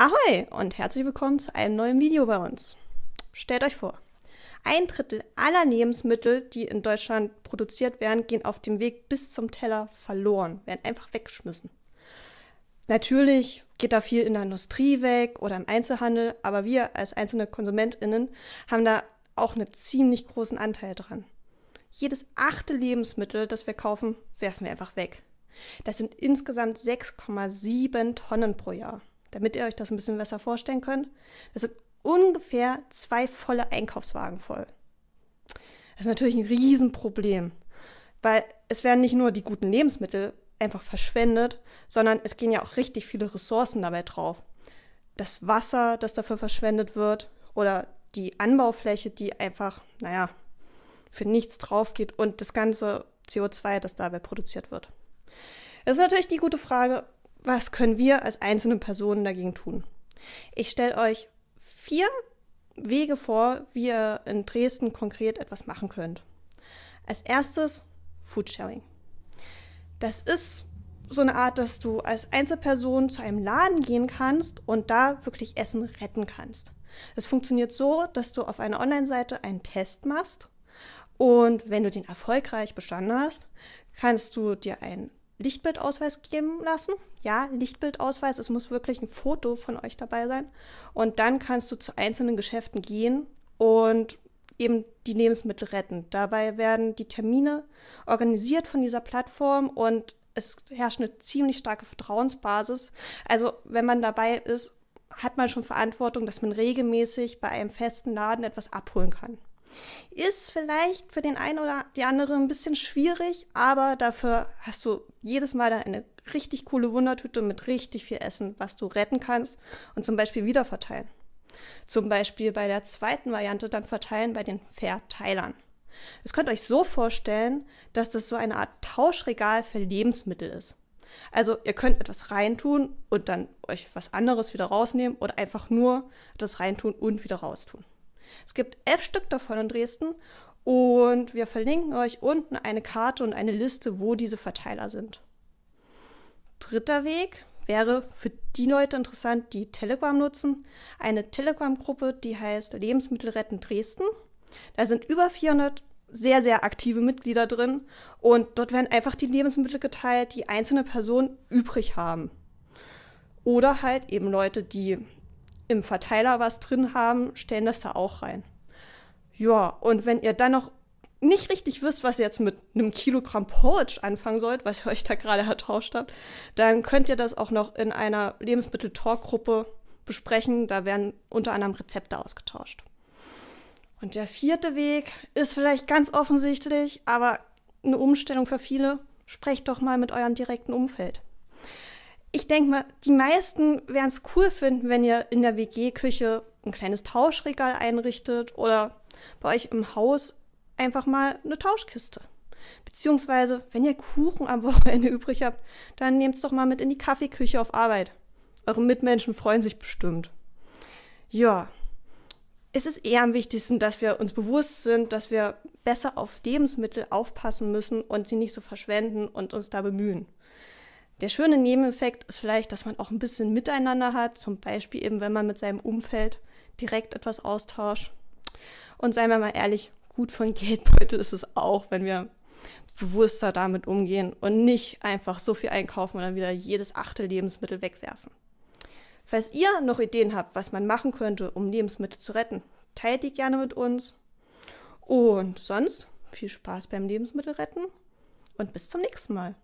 Ahoi und herzlich willkommen zu einem neuen Video bei uns. Stellt euch vor, ein Drittel aller Lebensmittel, die in Deutschland produziert werden, gehen auf dem Weg bis zum Teller verloren, werden einfach weggeschmissen. Natürlich geht da viel in der Industrie weg oder im Einzelhandel, aber wir als einzelne KonsumentInnen haben da auch einen ziemlich großen Anteil dran. Jedes achte Lebensmittel, das wir kaufen, werfen wir einfach weg. Das sind insgesamt 6,7 Tonnen pro Jahr damit ihr euch das ein bisschen besser vorstellen könnt. Das sind ungefähr zwei volle Einkaufswagen voll. Das ist natürlich ein Riesenproblem, weil es werden nicht nur die guten Lebensmittel einfach verschwendet, sondern es gehen ja auch richtig viele Ressourcen dabei drauf. Das Wasser, das dafür verschwendet wird, oder die Anbaufläche, die einfach, naja, für nichts drauf geht und das ganze CO2, das dabei produziert wird. Das ist natürlich die gute Frage, was können wir als einzelne Personen dagegen tun? Ich stelle euch vier Wege vor, wie ihr in Dresden konkret etwas machen könnt. Als erstes Foodsharing. Das ist so eine Art, dass du als Einzelperson zu einem Laden gehen kannst und da wirklich Essen retten kannst. Es funktioniert so, dass du auf einer Online-Seite einen Test machst und wenn du den erfolgreich bestanden hast, kannst du dir einen Lichtbildausweis geben lassen. Ja, Lichtbildausweis, es muss wirklich ein Foto von euch dabei sein. Und dann kannst du zu einzelnen Geschäften gehen und eben die Lebensmittel retten. Dabei werden die Termine organisiert von dieser Plattform und es herrscht eine ziemlich starke Vertrauensbasis. Also wenn man dabei ist, hat man schon Verantwortung, dass man regelmäßig bei einem festen Laden etwas abholen kann. Ist vielleicht für den einen oder die andere ein bisschen schwierig, aber dafür hast du jedes Mal dann eine richtig coole Wundertüte mit richtig viel Essen, was du retten kannst und zum Beispiel wieder verteilen. Zum Beispiel bei der zweiten Variante dann verteilen bei den Verteilern. Es könnt euch so vorstellen, dass das so eine Art Tauschregal für Lebensmittel ist. Also ihr könnt etwas reintun und dann euch was anderes wieder rausnehmen oder einfach nur das reintun und wieder raustun. Es gibt elf Stück davon in Dresden und wir verlinken euch unten eine Karte und eine Liste, wo diese Verteiler sind. Dritter Weg wäre für die Leute interessant, die Telegram nutzen, eine Telegram-Gruppe, die heißt Lebensmittel retten Dresden. Da sind über 400 sehr, sehr aktive Mitglieder drin und dort werden einfach die Lebensmittel geteilt, die einzelne Personen übrig haben. Oder halt eben Leute, die im Verteiler was drin haben, stellen das da auch rein. Ja, und wenn ihr dann noch nicht richtig wisst, was ihr jetzt mit einem Kilogramm Porridge anfangen sollt, was ihr euch da gerade ertauscht habt, dann könnt ihr das auch noch in einer Lebensmittel-Talk-Gruppe besprechen. Da werden unter anderem Rezepte ausgetauscht. Und der vierte Weg ist vielleicht ganz offensichtlich, aber eine Umstellung für viele. Sprecht doch mal mit eurem direkten Umfeld ich denke mal, die meisten werden es cool finden, wenn ihr in der WG-Küche ein kleines Tauschregal einrichtet oder bei euch im Haus einfach mal eine Tauschkiste. Beziehungsweise, wenn ihr Kuchen am Wochenende übrig habt, dann nehmt es doch mal mit in die Kaffeeküche auf Arbeit. Eure Mitmenschen freuen sich bestimmt. Ja, es ist eher am wichtigsten, dass wir uns bewusst sind, dass wir besser auf Lebensmittel aufpassen müssen und sie nicht so verschwenden und uns da bemühen. Der schöne Nebeneffekt ist vielleicht, dass man auch ein bisschen miteinander hat, zum Beispiel eben, wenn man mit seinem Umfeld direkt etwas austauscht. Und seien wir mal ehrlich, gut von Geldbeutel ist es auch, wenn wir bewusster damit umgehen und nicht einfach so viel einkaufen und dann wieder jedes achte Lebensmittel wegwerfen. Falls ihr noch Ideen habt, was man machen könnte, um Lebensmittel zu retten, teilt die gerne mit uns. Und sonst viel Spaß beim Lebensmittel retten und bis zum nächsten Mal.